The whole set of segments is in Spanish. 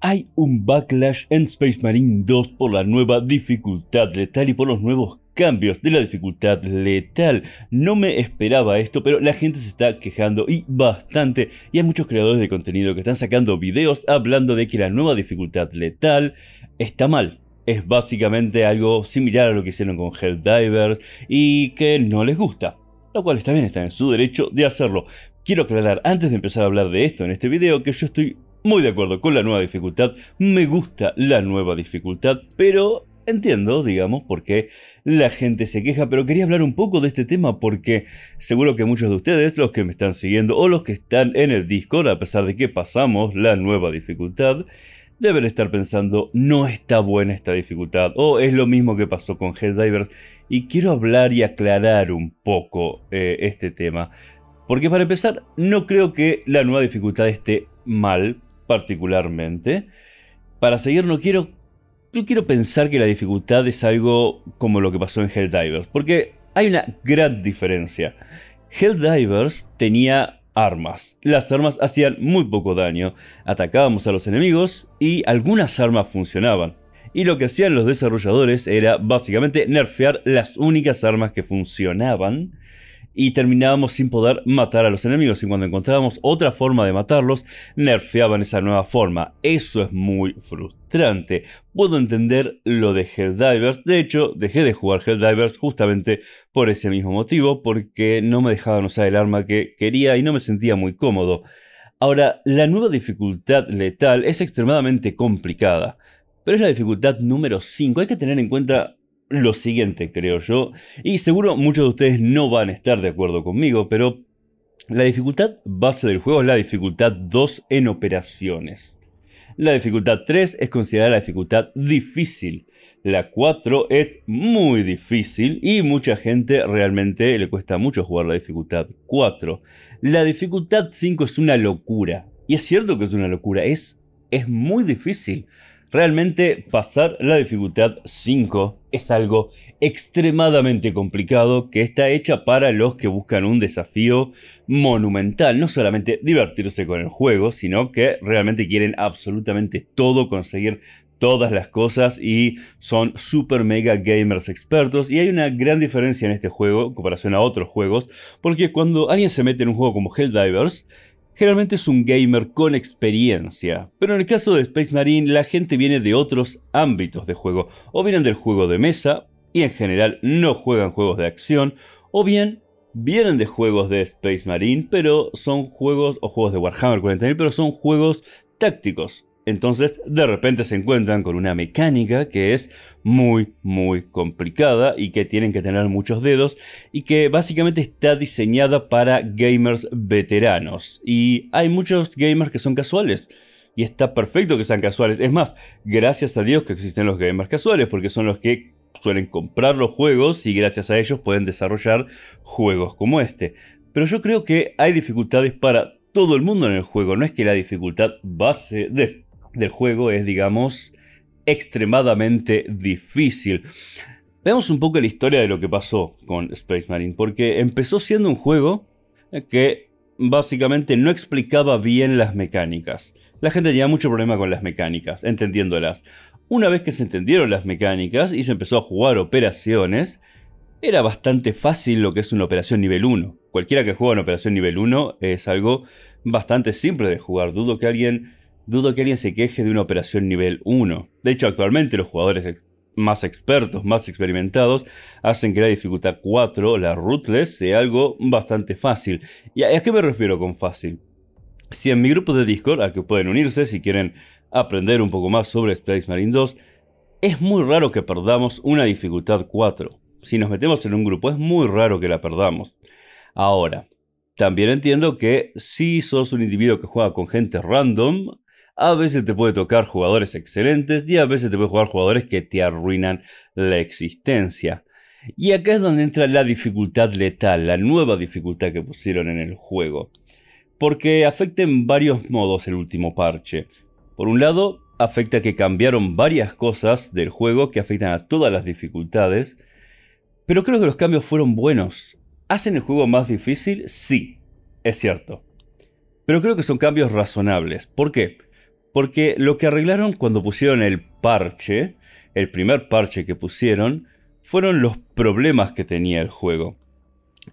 Hay un backlash en Space Marine 2 por la nueva dificultad letal y por los nuevos cambios de la dificultad letal. No me esperaba esto, pero la gente se está quejando y bastante. Y hay muchos creadores de contenido que están sacando videos hablando de que la nueva dificultad letal está mal es básicamente algo similar a lo que hicieron con Helldivers y que no les gusta. Lo cual está bien, está en su derecho de hacerlo. Quiero aclarar antes de empezar a hablar de esto en este video que yo estoy muy de acuerdo con la nueva dificultad, me gusta la nueva dificultad, pero entiendo, digamos, por qué la gente se queja, pero quería hablar un poco de este tema porque seguro que muchos de ustedes, los que me están siguiendo o los que están en el Discord, a pesar de que pasamos la nueva dificultad, deben estar pensando, no está buena esta dificultad, o es lo mismo que pasó con Helldivers, y quiero hablar y aclarar un poco eh, este tema. Porque para empezar, no creo que la nueva dificultad esté mal, particularmente. Para seguir no quiero, no quiero pensar que la dificultad es algo como lo que pasó en Helldivers, porque hay una gran diferencia. Helldivers tenía armas. Las armas hacían muy poco daño, atacábamos a los enemigos y algunas armas funcionaban. Y lo que hacían los desarrolladores era básicamente nerfear las únicas armas que funcionaban y terminábamos sin poder matar a los enemigos. Y cuando encontrábamos otra forma de matarlos, nerfeaban esa nueva forma. Eso es muy frustrante. Puedo entender lo de Helldivers. De hecho, dejé de jugar Helldivers justamente por ese mismo motivo, porque no me dejaban usar el arma que quería y no me sentía muy cómodo. Ahora, la nueva dificultad letal es extremadamente complicada, pero es la dificultad número 5. Hay que tener en cuenta lo siguiente, creo yo, y seguro muchos de ustedes no van a estar de acuerdo conmigo, pero la dificultad base del juego es la dificultad 2 en operaciones. La dificultad 3 es considerada la dificultad difícil. La 4 es muy difícil y mucha gente realmente le cuesta mucho jugar la dificultad 4. La dificultad 5 es una locura. Y es cierto que es una locura, es, es muy difícil. Realmente pasar la dificultad 5 es algo extremadamente complicado que está hecha para los que buscan un desafío monumental, no solamente divertirse con el juego, sino que realmente quieren absolutamente todo, conseguir todas las cosas y son super mega gamers expertos y hay una gran diferencia en este juego en comparación a otros juegos porque cuando alguien se mete en un juego como Helldivers Generalmente es un gamer con experiencia, pero en el caso de Space Marine la gente viene de otros ámbitos de juego, o vienen del juego de mesa, y en general no juegan juegos de acción, o bien vienen de juegos de Space Marine, pero son juegos, o juegos de Warhammer 40.000, pero son juegos tácticos, entonces, de repente se encuentran con una mecánica que es muy, muy complicada y que tienen que tener muchos dedos y que básicamente está diseñada para gamers veteranos. Y hay muchos gamers que son casuales. Y está perfecto que sean casuales. Es más, gracias a Dios que existen los gamers casuales, porque son los que suelen comprar los juegos y gracias a ellos pueden desarrollar juegos como este. Pero yo creo que hay dificultades para todo el mundo en el juego, no es que la dificultad base de del juego es, digamos, extremadamente difícil. Veamos un poco la historia de lo que pasó con Space Marine, porque empezó siendo un juego que básicamente no explicaba bien las mecánicas. La gente tenía mucho problema con las mecánicas, entendiéndolas. Una vez que se entendieron las mecánicas y se empezó a jugar operaciones, era bastante fácil lo que es una operación nivel 1. Cualquiera que juega una operación nivel 1 es algo bastante simple de jugar. Dudo que alguien dudo que alguien se queje de una operación nivel 1. De hecho, actualmente los jugadores más expertos, más experimentados, hacen que la dificultad 4, la Ruthless, sea algo bastante fácil. ¿Y a qué me refiero con fácil? Si en mi grupo de Discord, al que pueden unirse si quieren aprender un poco más sobre Space Marine 2, es muy raro que perdamos una dificultad 4. Si nos metemos en un grupo, es muy raro que la perdamos. Ahora, también entiendo que si sos un individuo que juega con gente random, a veces te puede tocar jugadores excelentes y a veces te puede jugar jugadores que te arruinan la existencia. Y acá es donde entra la dificultad letal, la nueva dificultad que pusieron en el juego. Porque afecta en varios modos el último parche. Por un lado, afecta que cambiaron varias cosas del juego que afectan a todas las dificultades. Pero creo que los cambios fueron buenos. ¿Hacen el juego más difícil? Sí, es cierto. Pero creo que son cambios razonables. ¿Por qué? Porque lo que arreglaron cuando pusieron el parche, el primer parche que pusieron, fueron los problemas que tenía el juego.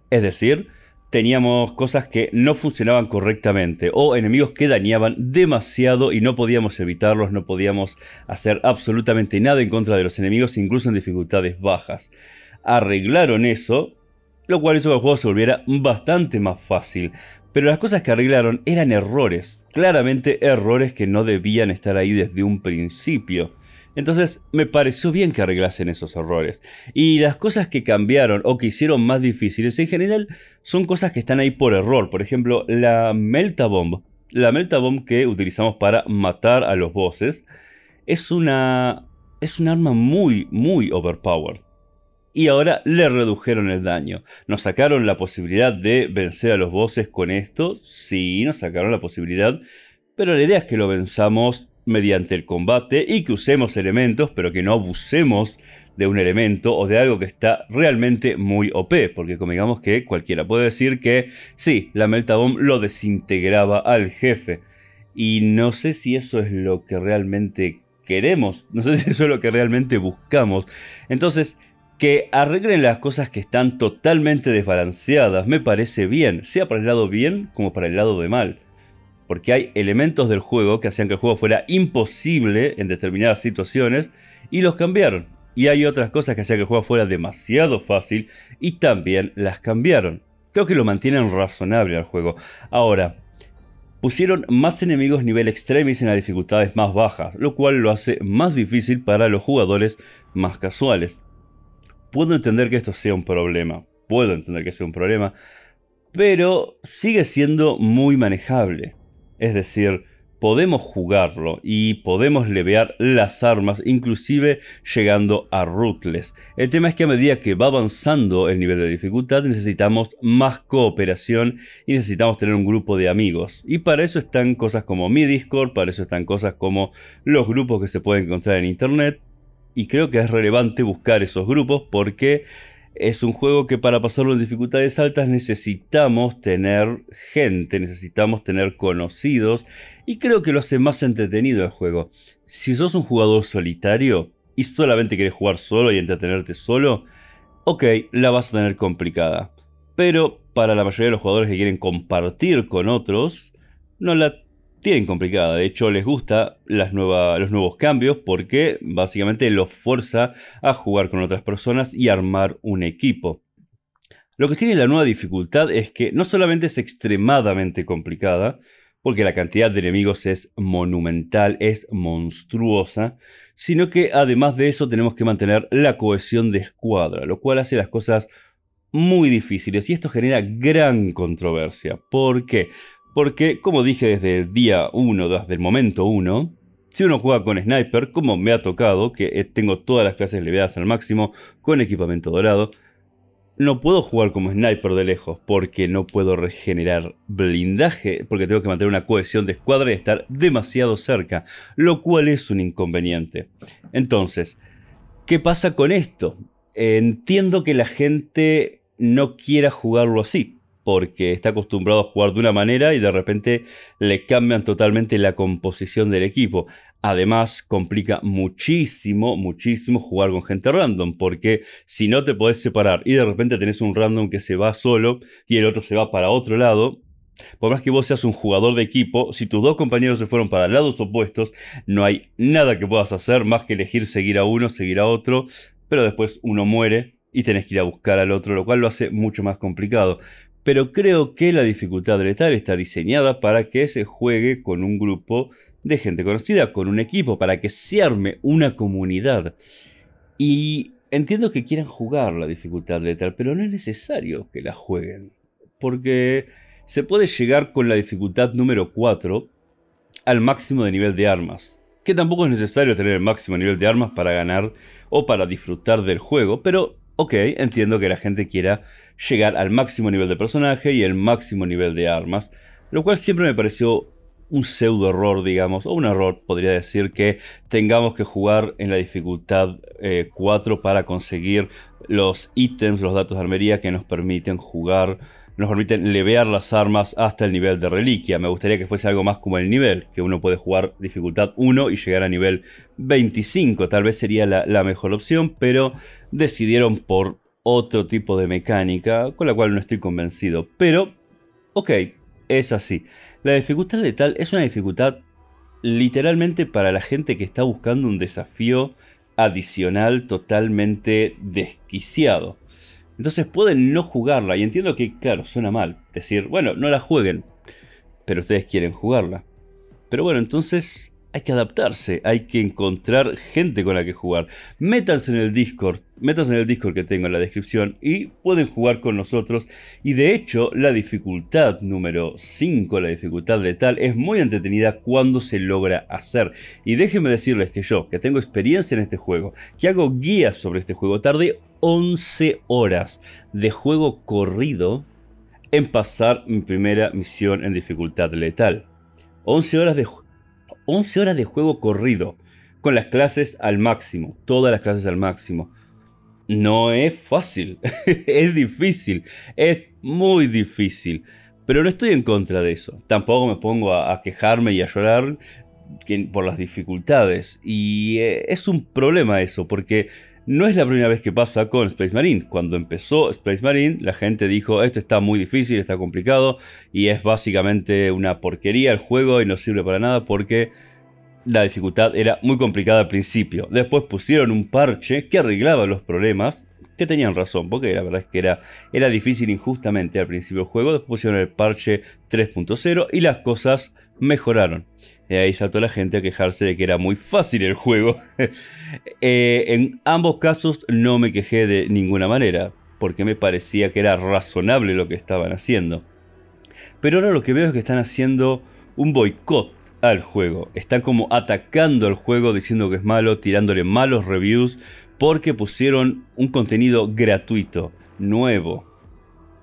Es decir, teníamos cosas que no funcionaban correctamente o enemigos que dañaban demasiado y no podíamos evitarlos, no podíamos hacer absolutamente nada en contra de los enemigos, incluso en dificultades bajas. Arreglaron eso, lo cual hizo que el juego se volviera bastante más fácil, pero las cosas que arreglaron eran errores, claramente errores que no debían estar ahí desde un principio. Entonces me pareció bien que arreglasen esos errores. Y las cosas que cambiaron o que hicieron más difíciles en general son cosas que están ahí por error. Por ejemplo, la Meltabomb. La Meltabomb que utilizamos para matar a los bosses es una. es un arma muy, muy overpowered y ahora le redujeron el daño. ¿Nos sacaron la posibilidad de vencer a los bosses con esto? Sí, nos sacaron la posibilidad, pero la idea es que lo venzamos mediante el combate y que usemos elementos, pero que no abusemos de un elemento o de algo que está realmente muy OP, porque como digamos que cualquiera puede decir que sí, la bomb lo desintegraba al jefe. Y no sé si eso es lo que realmente queremos, no sé si eso es lo que realmente buscamos. Entonces, que arreglen las cosas que están totalmente desbalanceadas, me parece bien, sea para el lado bien como para el lado de mal. Porque hay elementos del juego que hacían que el juego fuera imposible en determinadas situaciones y los cambiaron. Y hay otras cosas que hacían que el juego fuera demasiado fácil y también las cambiaron. Creo que lo mantienen razonable al juego. Ahora, pusieron más enemigos nivel extremis en las dificultades más bajas, lo cual lo hace más difícil para los jugadores más casuales puedo entender que esto sea un problema, puedo entender que sea un problema, pero sigue siendo muy manejable. Es decir, podemos jugarlo y podemos levear las armas, inclusive llegando a Ruthless. El tema es que a medida que va avanzando el nivel de dificultad necesitamos más cooperación y necesitamos tener un grupo de amigos. Y para eso están cosas como mi Discord, para eso están cosas como los grupos que se pueden encontrar en internet, y creo que es relevante buscar esos grupos porque es un juego que para pasarlo en dificultades altas necesitamos tener gente, necesitamos tener conocidos y creo que lo hace más entretenido el juego. Si sos un jugador solitario y solamente quieres jugar solo y entretenerte solo, ok, la vas a tener complicada. Pero para la mayoría de los jugadores que quieren compartir con otros, no la tienen complicada. De hecho, les gusta las los nuevos cambios porque básicamente los fuerza a jugar con otras personas y armar un equipo. Lo que tiene la nueva dificultad es que no solamente es extremadamente complicada, porque la cantidad de enemigos es monumental, es monstruosa, sino que además de eso tenemos que mantener la cohesión de escuadra, lo cual hace las cosas muy difíciles y esto genera gran controversia. ¿Por qué? Porque, como dije desde el día 1, desde el momento 1, si uno juega con sniper, como me ha tocado, que eh, tengo todas las clases elevadas al máximo, con equipamiento dorado, no puedo jugar como sniper de lejos, porque no puedo regenerar blindaje, porque tengo que mantener una cohesión de escuadra y estar demasiado cerca, lo cual es un inconveniente. Entonces, ¿qué pasa con esto? entiendo que la gente no quiera jugarlo así, porque está acostumbrado a jugar de una manera y de repente le cambian totalmente la composición del equipo. Además, complica muchísimo, muchísimo jugar con gente random, porque si no te podés separar y de repente tenés un random que se va solo y el otro se va para otro lado, por más que vos seas un jugador de equipo, si tus dos compañeros se fueron para lados opuestos, no hay nada que puedas hacer más que elegir seguir a uno, seguir a otro, pero después uno muere y tenés que ir a buscar al otro, lo cual lo hace mucho más complicado pero creo que la dificultad letal está diseñada para que se juegue con un grupo de gente conocida, con un equipo, para que se arme una comunidad. Y entiendo que quieran jugar la dificultad letal, pero no es necesario que la jueguen, porque se puede llegar con la dificultad número 4 al máximo de nivel de armas. Que tampoco es necesario tener el máximo nivel de armas para ganar o para disfrutar del juego, pero ok, entiendo que la gente quiera llegar al máximo nivel de personaje y el máximo nivel de armas, lo cual siempre me pareció un pseudo error, digamos, o un error, podría decir, que tengamos que jugar en la dificultad 4 eh, para conseguir los ítems, los datos de armería que nos permiten jugar nos permiten levear las armas hasta el nivel de reliquia. Me gustaría que fuese algo más como el nivel, que uno puede jugar dificultad 1 y llegar a nivel 25. Tal vez sería la, mejor opción, pero decidieron por otro tipo de mecánica, con la cual no estoy convencido. Pero, ok, es así. La dificultad letal es una dificultad literalmente para la gente que está buscando un desafío adicional totalmente desquiciado. Entonces pueden no jugarla. Y entiendo que, claro, suena mal decir, bueno, no la jueguen. Pero ustedes quieren jugarla. Pero bueno, entonces hay que adaptarse, hay que encontrar gente con la que jugar. Métanse en el Discord, métanse en el Discord que tengo en la descripción y pueden jugar con nosotros. Y de hecho, la dificultad número 5, la dificultad letal, es muy entretenida cuando se logra hacer. Y déjenme decirles que yo, que tengo experiencia en este juego, que hago guías sobre este juego, tardé 11 horas de juego corrido en pasar mi primera misión en dificultad letal. 11 horas de juego 11 horas de juego corrido, con las clases al máximo, todas las clases al máximo. No es fácil, es difícil, es muy difícil. Pero no estoy en contra de eso. Tampoco me pongo a, quejarme y a llorar por las dificultades. Y eh, es un problema eso, porque no es la primera vez que pasa con Space Marine. Cuando empezó Space Marine, la gente dijo, esto está muy difícil, está complicado, y es básicamente una porquería el juego y no sirve para nada porque la dificultad era muy complicada al principio. Después pusieron un parche que arreglaba los problemas, que tenían razón, porque la verdad es que era, era difícil injustamente al principio del juego. Después pusieron el parche 3.0 y las cosas mejoraron. Y ahí saltó la gente a quejarse de que era muy fácil el juego. Eh, en ambos casos no me quejé de ninguna manera, porque me parecía que era razonable lo que estaban haciendo. Pero ahora lo que veo es que están haciendo un boicot al juego. Están como atacando al juego, diciendo que es malo, tirándole malos reviews, porque pusieron un contenido gratuito, nuevo,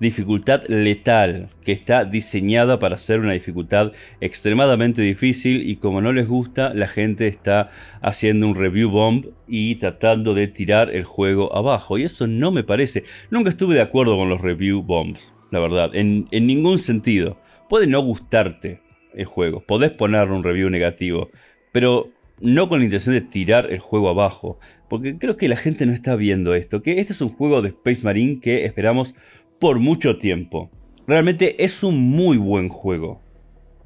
dificultad letal, que está diseñada para ser una dificultad extremadamente difícil y como no les gusta, la gente está haciendo un review bomb y tratando de tirar el juego abajo. Y eso no me parece. Nunca estuve de acuerdo con los review bombs, la verdad, en, ningún sentido. Puede no gustarte el juego, podés poner un review negativo, pero no con la intención de tirar el juego abajo, porque creo que la gente no está viendo esto, que este es un juego de Space Marine que esperamos por mucho tiempo. Realmente es un muy buen juego.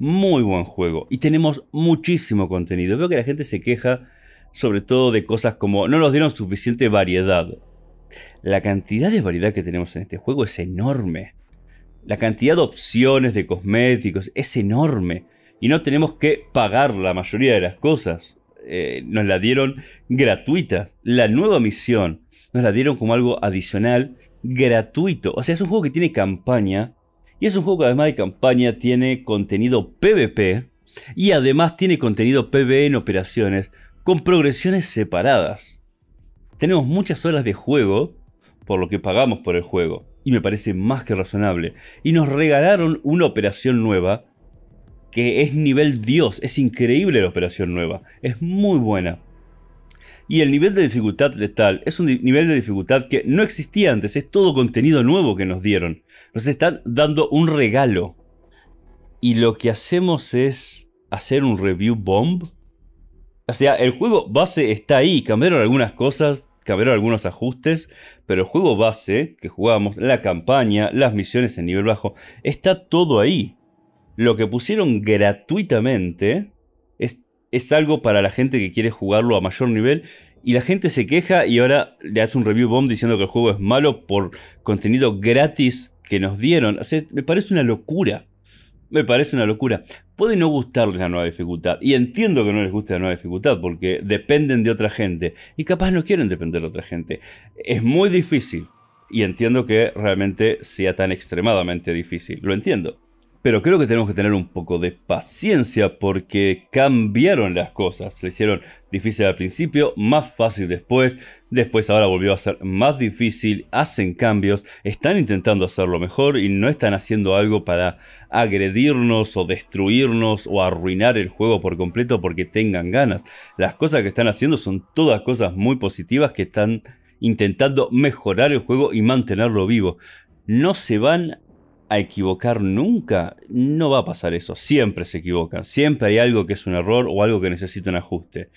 Muy buen juego. Y tenemos muchísimo contenido. Veo que la gente se queja sobre todo de cosas como no nos dieron suficiente variedad. La cantidad de variedad que tenemos en este juego es enorme. La cantidad de opciones de cosméticos es enorme. Y no tenemos que pagar la mayoría de las cosas. Eh, nos la dieron gratuita. La nueva misión nos la dieron como algo adicional, gratuito. O sea, es un juego que tiene campaña. Y es un juego que además de campaña tiene contenido PvP. Y además tiene contenido PvE en operaciones, con progresiones separadas. Tenemos muchas horas de juego, por lo que pagamos por el juego. Y me parece más que razonable. Y nos regalaron una operación nueva que es nivel Dios. Es increíble la operación nueva. Es muy buena. Y el nivel de dificultad letal es un nivel de dificultad que no existía antes. Es todo contenido nuevo que nos dieron. Nos están dando un regalo. Y lo que hacemos es hacer un review bomb. O sea, el juego base está ahí. Cambiaron algunas cosas, cambiaron algunos ajustes. Pero el juego base que jugamos, la campaña, las misiones en nivel bajo, está todo ahí. Lo que pusieron gratuitamente es, algo para la gente que quiere jugarlo a mayor nivel. Y la gente se queja y ahora le hace un review bomb diciendo que el juego es malo por contenido gratis que nos dieron. O me parece una locura. Me parece una locura. Puede no gustarles la nueva dificultad. Y entiendo que no les guste la nueva dificultad porque dependen de otra gente. Y capaz no quieren depender de otra gente. Es muy difícil. Y entiendo que realmente sea tan extremadamente difícil. Lo entiendo. Pero creo que tenemos que tener un poco de paciencia porque cambiaron las cosas. se hicieron difícil al principio, más fácil después. Después ahora volvió a ser más difícil. Hacen cambios, están intentando hacerlo mejor y no están haciendo algo para agredirnos o destruirnos o arruinar el juego por completo porque tengan ganas. Las cosas que están haciendo son todas cosas muy positivas que están intentando mejorar el juego y mantenerlo vivo no se van a equivocar nunca, no va a pasar eso. Siempre se equivocan. Siempre hay algo que es un error o algo que necesita un ajuste.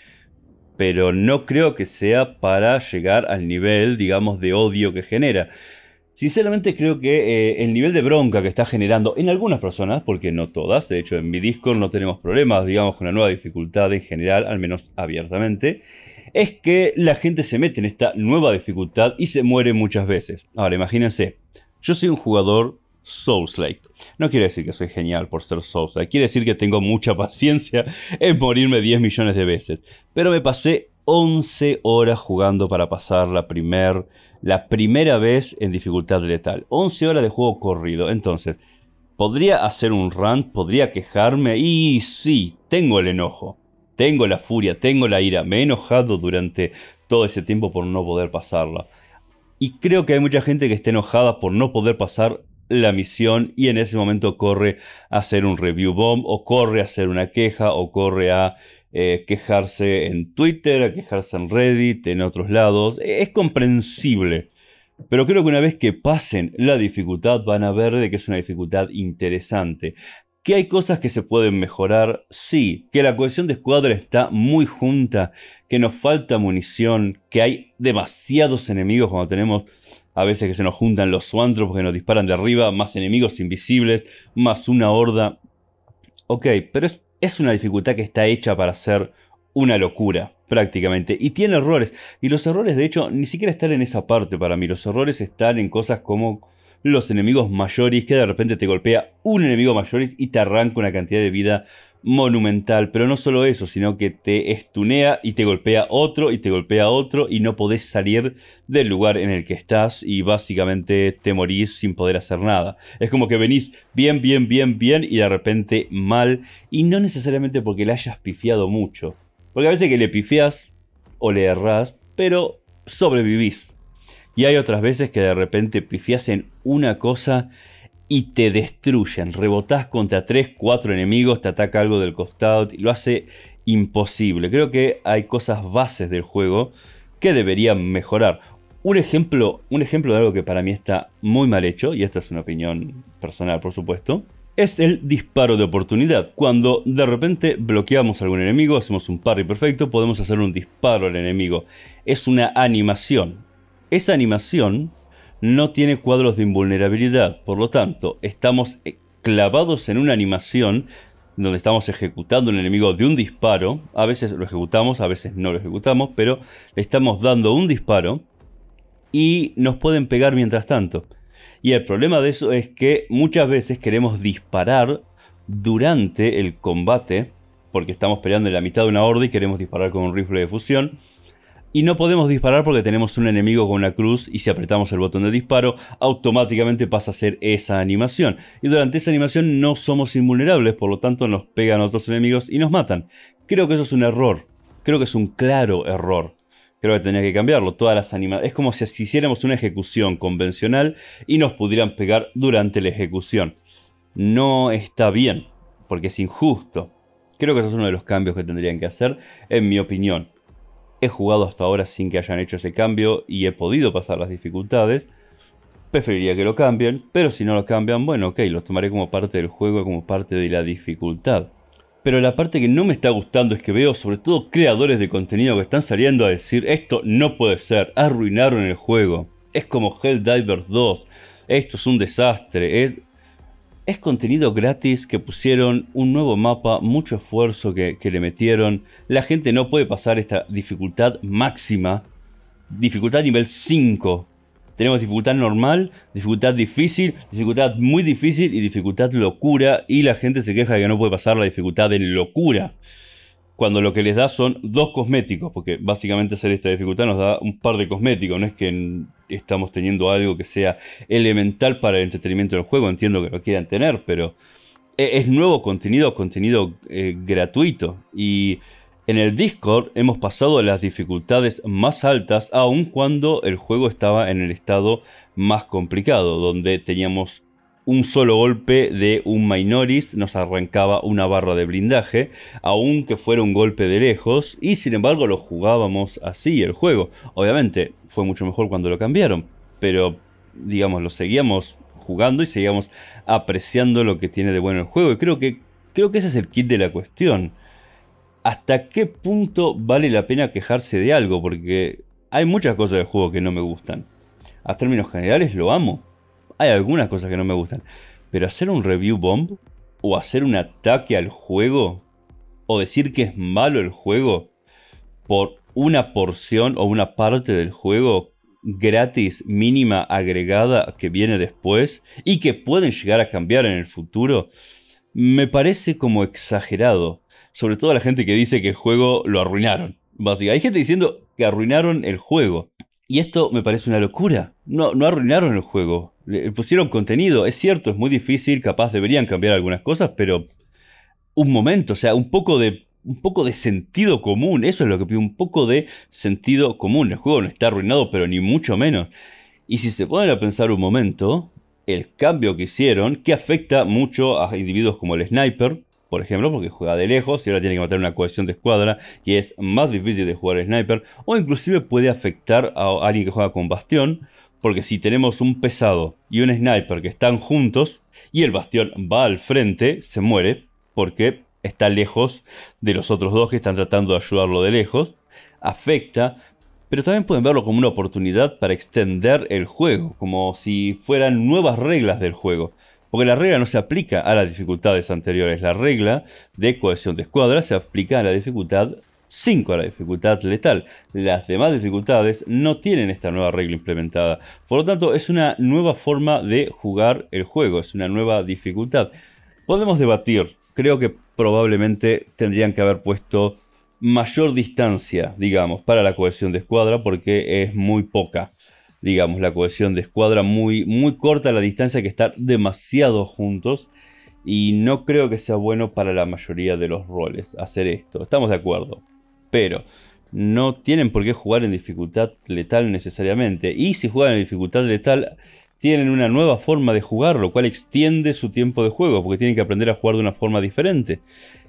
Pero no creo que sea para llegar al nivel, digamos, de odio que genera. Sinceramente creo que eh, el nivel de bronca que está generando en algunas personas, porque no todas, de hecho en mi Discord no tenemos problemas, digamos, con la nueva dificultad en general, al menos abiertamente, es que la gente se mete en esta nueva dificultad y se muere muchas veces. Ahora, imagínense, yo soy un jugador Souls-like. No quiere decir que soy genial por ser souls quiere decir que tengo mucha paciencia en morirme 10 millones de veces. Pero me pasé 11 horas jugando para pasar la, primer, la primera vez en dificultad letal. 11 horas de juego corrido. Entonces, ¿podría hacer un rant? ¿Podría quejarme? Y sí, tengo el enojo. Tengo la furia, tengo la ira. Me he enojado durante todo ese tiempo por no poder pasarla. Y creo que hay mucha gente que está enojada por no poder pasar la misión y en ese momento corre a hacer un review bomb o corre a hacer una queja o corre a eh, quejarse en Twitter, a quejarse en Reddit, en otros lados. E-, es comprensible. Pero creo que una vez que pasen la dificultad van a ver de que es una dificultad interesante. Que hay cosas que se pueden mejorar, sí. Que la cohesión de escuadra está muy junta, que nos falta munición, que hay demasiados enemigos cuando tenemos a veces que se nos juntan los suantros que nos disparan de arriba, más enemigos invisibles, más una horda. Ok, pero es, es una dificultad que está hecha para ser una locura, prácticamente. Y tiene errores. Y los errores, de hecho, ni siquiera están en esa parte para mí. Los errores están en cosas como los enemigos mayores, que de repente te golpea un enemigo mayor y te arranca una cantidad de vida monumental. Pero no solo eso, sino que te estunea y te golpea otro y te golpea otro y no podés salir del lugar en el que estás y básicamente te morís sin poder hacer nada. Es como que venís bien, bien, bien, bien y de repente mal. Y no necesariamente porque le hayas pifiado mucho. Porque a veces que le pifias o le errás, pero sobrevivís y hay otras veces que de repente pifias en una cosa y te destruyen. Rebotás contra 3, 4 enemigos, te ataca algo del costado, y lo hace imposible. Creo que hay cosas bases del juego que deberían mejorar. Un ejemplo, un ejemplo de algo que para mí está muy mal hecho, y esta es una opinión personal por supuesto, es el disparo de oportunidad. Cuando de repente bloqueamos algún enemigo, hacemos un parry perfecto, podemos hacer un disparo al enemigo. Es una animación. Esa animación no tiene cuadros de invulnerabilidad, por lo tanto, estamos eh, clavados en una animación donde estamos ejecutando un enemigo de un disparo, a veces lo ejecutamos, a veces no lo ejecutamos, pero le estamos dando un disparo y nos pueden pegar mientras tanto. Y el problema de eso es que muchas veces queremos disparar durante el combate, porque estamos peleando en la mitad de una horda y queremos disparar con un rifle de fusión, y no podemos disparar porque tenemos un enemigo con una cruz y si apretamos el botón de disparo automáticamente pasa a ser esa animación. Y durante esa animación no somos invulnerables, por lo tanto nos pegan otros enemigos y nos matan. Creo que eso es un error. Creo que es un claro error. Creo que tendría que cambiarlo. Todas las animaciones. Es como si hiciéramos una ejecución convencional y nos pudieran pegar durante la ejecución. No está bien, porque es injusto. Creo que eso es uno de los cambios que tendrían que hacer, en mi opinión. He jugado hasta ahora sin que hayan hecho ese cambio y he podido pasar las dificultades. Preferiría que lo cambien, pero si no lo cambian, bueno, ok, lo tomaré como parte del juego, como parte de la dificultad. Pero la parte que no me está gustando es que veo sobre todo creadores de contenido que están saliendo a decir esto no puede ser, arruinaron el juego, es como Helldivers 2, esto es un desastre, es... Es contenido gratis que pusieron, un nuevo mapa, mucho esfuerzo que, le metieron. La gente no puede pasar esta dificultad máxima. Dificultad nivel 5. Tenemos dificultad normal, dificultad difícil, dificultad muy difícil y dificultad locura. Y la gente se queja de que no puede pasar la dificultad de locura cuando lo que les da son dos cosméticos, porque básicamente hacer esta dificultad nos da un par de cosméticos, no es que estamos teniendo algo que sea elemental para el entretenimiento del juego, entiendo que lo quieran tener, pero e-, es nuevo contenido, contenido eh, gratuito. Y en el Discord hemos pasado las dificultades más altas, aun cuando el juego estaba en el estado más complicado, donde teníamos un solo golpe de un Minoris nos arrancaba una barra de blindaje, aunque fuera un golpe de lejos, y sin embargo lo jugábamos así el juego. Obviamente fue mucho mejor cuando lo cambiaron, pero digamos, lo seguíamos jugando y seguíamos apreciando lo que tiene de bueno el juego, y creo que, creo que ese es el kit de la cuestión. ¿Hasta qué punto vale la pena quejarse de algo? Porque hay muchas cosas del juego que no me gustan. A términos generales lo amo hay algunas cosas que no me gustan. Pero hacer un review bomb o hacer un ataque al juego o decir que es malo el juego por una porción o una parte del juego gratis mínima agregada que viene después y que pueden llegar a cambiar en el futuro, me parece como exagerado. Sobre todo la gente que dice que el juego lo arruinaron. Básicamente, hay gente diciendo que arruinaron el juego. Y esto me parece una locura. No, no arruinaron el juego. Le eh, pusieron contenido. Es cierto, es muy difícil. Capaz deberían cambiar algunas cosas, pero un momento, o sea, un poco de un poco de sentido común. Eso es lo que pido, un poco de sentido común. El juego no está arruinado, pero ni mucho menos. Y si se ponen a pensar un momento, el cambio que hicieron, que afecta mucho a individuos como el sniper, por ejemplo, porque juega de lejos y ahora tiene que matar una cohesión de escuadra y es más difícil de jugar sniper, o inclusive puede afectar a alguien que juega con bastión, porque si tenemos un pesado y un sniper que están juntos y el bastión va al frente, se muere porque está lejos de los otros dos que están tratando de ayudarlo de lejos, afecta, pero también pueden verlo como una oportunidad para extender el juego, como si fueran nuevas reglas del juego. Porque la regla no se aplica a las dificultades anteriores. La regla de cohesión de escuadra se aplica a la dificultad 5 a la dificultad letal. Las demás dificultades no tienen esta nueva regla implementada. Por lo tanto, es una nueva forma de jugar el juego, es una nueva dificultad. Podemos debatir, creo que probablemente tendrían que haber puesto mayor distancia, digamos, para la cohesión de escuadra porque es muy poca digamos, la cohesión de escuadra, muy, muy corta la distancia que estar demasiado juntos. Y no creo que sea bueno para la mayoría de los roles hacer esto. Estamos de acuerdo. Pero no tienen por qué jugar en dificultad letal necesariamente. Y si juegan en dificultad letal, tienen una nueva forma de jugar, lo cual extiende su tiempo de juego, porque tienen que aprender a jugar de una forma diferente.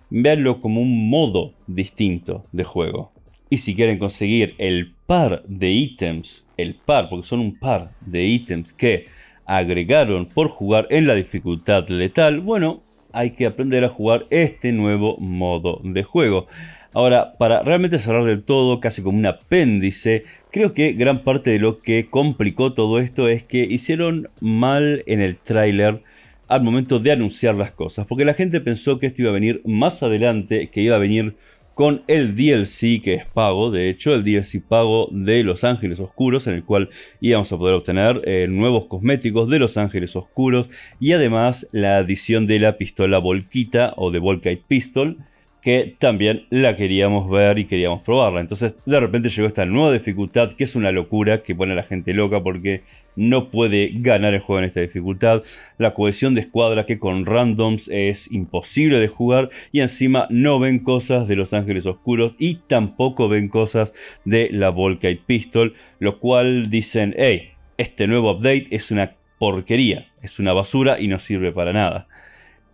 Veanlo como un modo distinto de juego. Y si quieren conseguir el par de ítems, el par, porque son un par de ítems que agregaron por jugar en la dificultad letal, bueno, hay que aprender a jugar este nuevo modo de juego. Ahora, para realmente cerrar del todo, casi como un apéndice, creo que gran parte de lo que complicó todo esto es que hicieron mal en el tráiler al momento de anunciar las cosas, porque la gente pensó que esto iba a venir más adelante, que iba a venir con el DLC que es pago, de hecho, el DLC pago de Los Ángeles Oscuros, en el cual íbamos a poder obtener eh, nuevos cosméticos de Los Ángeles Oscuros y además la adición de la pistola Volquita o de Volkite Pistol que también la queríamos ver y queríamos probarla. Entonces de repente llegó esta nueva dificultad que es una locura que pone a la gente loca porque no puede ganar el juego en esta dificultad. La cohesión de escuadra que con randoms es imposible de jugar y encima no ven cosas de Los Ángeles Oscuros y tampoco ven cosas de la Volkite Pistol, lo cual dicen, hey, este nuevo update es una porquería, es una basura y no sirve para nada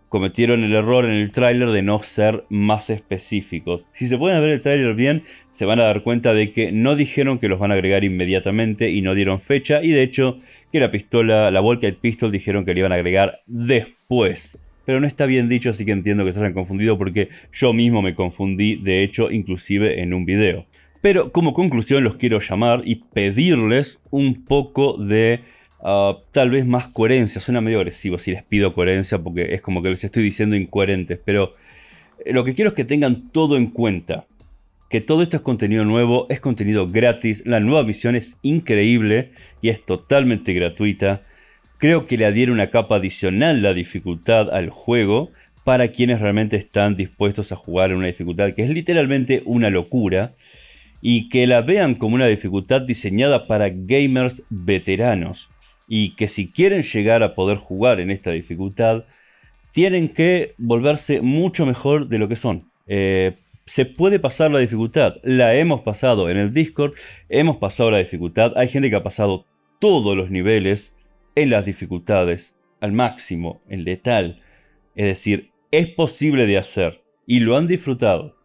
cometieron el error en el tráiler de no ser más específicos. Si se pueden ver el tráiler bien, se van a dar cuenta de que no dijeron que los van a agregar inmediatamente y no dieron fecha y de hecho que la pistola, la Volkite Pistol dijeron que le iban a agregar después. Pero no está bien dicho, así que entiendo que se hayan confundido porque yo mismo me confundí, de hecho, inclusive en un video. Pero como conclusión los quiero llamar y pedirles un poco de Ah, tal vez más coherencia, suena medio agresivo si les pido coherencia porque es como que les estoy diciendo incoherentes, pero eh, lo que quiero es que tengan todo en cuenta, que todo esto es contenido nuevo, es contenido gratis, la nueva visión es increíble y es totalmente gratuita, creo que le adhiere una capa adicional la dificultad al juego para quienes realmente están dispuestos a jugar en una dificultad que es literalmente una locura y que la vean como una dificultad diseñada para gamers veteranos y que si quieren llegar a poder jugar en esta dificultad, tienen que volverse mucho mejor de lo que son. Eh, se puede pasar la dificultad, la hemos pasado en el Discord, hemos pasado la dificultad, hay gente que ha pasado todos los niveles en las dificultades, al máximo, en letal. Es decir, es posible de hacer y lo han disfrutado.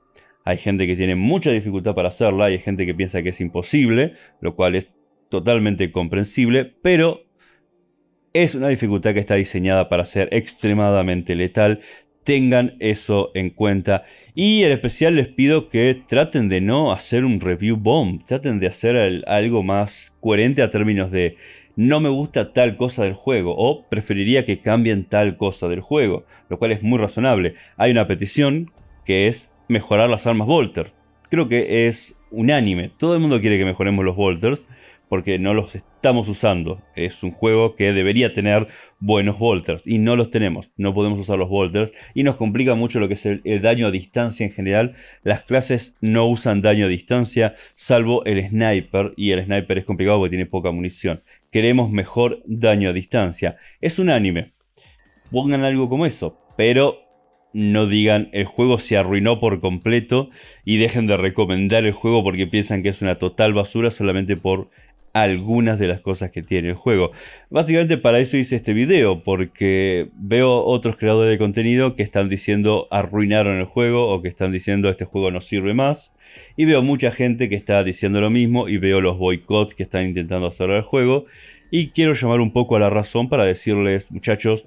Hay gente que tiene mucha dificultad para hacerla, hay gente que piensa que es imposible, lo cual es totalmente comprensible, pero es una dificultad que está diseñada para ser extremadamente letal. Tengan eso en cuenta. Y en especial les pido que traten de no hacer un review bomb. Traten de hacer algo más coherente a términos de no me gusta tal cosa del juego o preferiría que cambien tal cosa del juego. Lo cual es muy razonable. Hay una petición que es mejorar las armas Volter. Creo que es unánime. Todo el mundo quiere que mejoremos los Volters porque no los estamos usando. Es un juego que debería tener buenos volters y no los tenemos. No podemos usar los volters y nos complica mucho lo que es el, daño a distancia en general. Las clases no usan daño a distancia salvo el sniper y el sniper es complicado porque tiene poca munición. Queremos mejor daño a distancia. Es un anime. Pongan algo como eso, pero no digan el juego se arruinó por completo y dejen de recomendar el juego porque piensan que es una total basura solamente por algunas de las cosas que tiene el juego. Básicamente para eso hice este video, porque veo otros creadores de contenido que están diciendo arruinaron el juego o que están diciendo este juego no sirve más. Y veo mucha gente que está diciendo lo mismo y veo los boicots que están intentando hacer el juego. Y quiero llamar un poco a la razón para decirles, muchachos,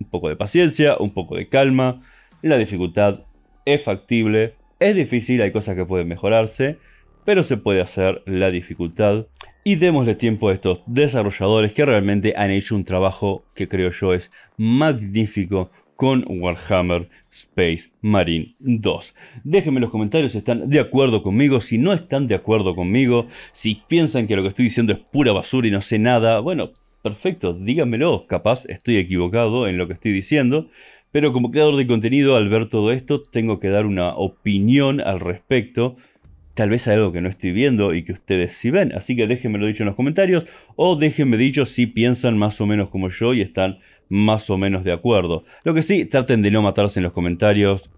un poco de paciencia, un poco de calma. La dificultad es factible, es difícil, hay cosas que pueden mejorarse pero se puede hacer la dificultad. Y démosle tiempo a estos desarrolladores que realmente han hecho un trabajo que creo yo es magnífico con Warhammer Space Marine 2. Déjenme en los comentarios si están de acuerdo conmigo, si no están de acuerdo conmigo, si piensan que lo que estoy diciendo es pura basura y no sé nada, bueno, perfecto, díganmelo, capaz estoy equivocado en lo que estoy diciendo, pero como creador de contenido al ver todo esto tengo que dar una opinión al respecto Tal vez algo que no estoy viendo y que ustedes sí ven. Así que déjenmelo dicho en los comentarios o déjenme dicho si piensan más o menos como yo y están más o menos de acuerdo. Lo que sí, traten de no matarse en los comentarios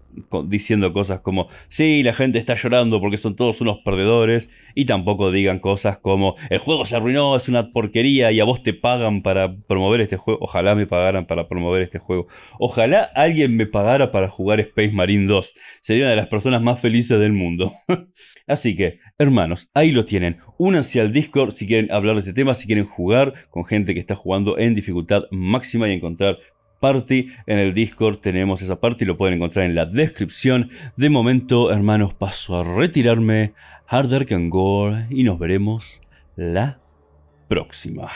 diciendo cosas como, sí, la gente está llorando porque son todos unos perdedores, y tampoco digan cosas como, el juego se arruinó, es una porquería y a vos te pagan para promover este juego, ojalá me pagaran para promover este juego, ojalá alguien me pagara para jugar Space Marine 2, sería una de las personas más felices del mundo. Así que, hermanos, ahí lo tienen, únanse al Discord si quieren hablar de este tema, si quieren jugar con gente que está jugando en dificultad máxima y encontrar Party. En el Discord tenemos esa parte y lo pueden encontrar en la descripción. De momento, hermanos, paso a retirarme. Harder can gore y nos veremos la próxima.